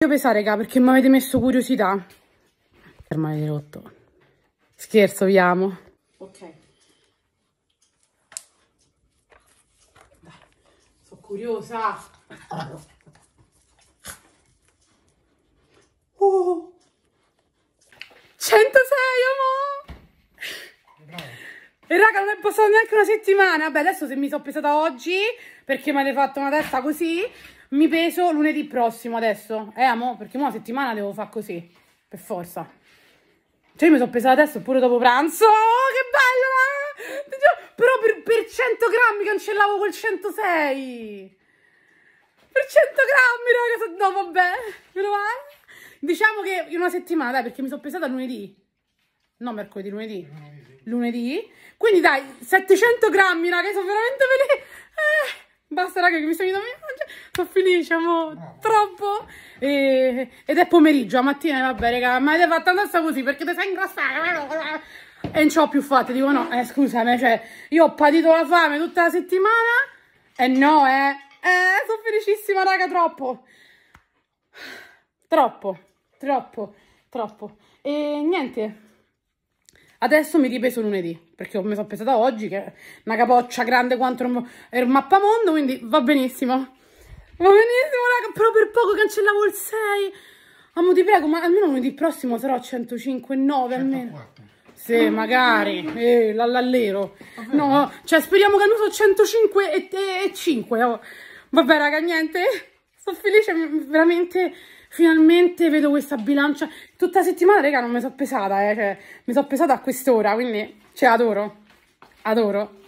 Voglio pesare, raga, perché mi avete messo curiosità. Ferma di rotto. Scherzo, vi amo. Ok. Dai, sono curiosa. Oh. 100 e raga, non è passata neanche una settimana. Vabbè, adesso se mi sono pesata oggi, perché mi avete fatto una testa così, mi peso lunedì prossimo adesso. Eh, amo, perché mo' una settimana devo fare così. Per forza. Cioè, io mi sono pesata adesso pure dopo pranzo. Oh, che bello! Eh? Però per, per 100 grammi cancellavo quel 106. Per 100 grammi, raga. No, vabbè. Meno male. Diciamo che in una settimana, dai, perché mi sono pesata lunedì. No, mercoledì, lunedì lunedì. Quindi dai, 700 grammi, raga, sono veramente felice. Eh, basta, raga, che mi sto a mangiare. Sono felice, amo troppo. E, ed è pomeriggio, a mattina, vabbè, raga, ma l'avete fatta andare così perché ti sei ingrassata. Eh, eh, eh. E non ci ho più fatte, dico no, eh, scusami, cioè, io ho patito la fame tutta la settimana. E no, eh. Eh, sono felicissima, raga, troppo. Troppo, troppo, troppo. E niente. Adesso mi ripeso lunedì, perché mi sono pesata oggi, che è una capoccia grande quanto il mappamondo, quindi va benissimo. Va benissimo, raga, però per poco cancellavo il 6. Amo, ti prego, ma almeno lunedì prossimo sarò a 105,9 almeno. Sì, magari, eh, l'allallero. No, cioè speriamo che annuso 105 e, e, e 5. Vabbè, raga, niente, sono felice, veramente... Finalmente vedo questa bilancia. Tutta la settimana, raga, non mi sono pesata, eh. Cioè, mi sono pesata a quest'ora, quindi, cioè, adoro. Adoro.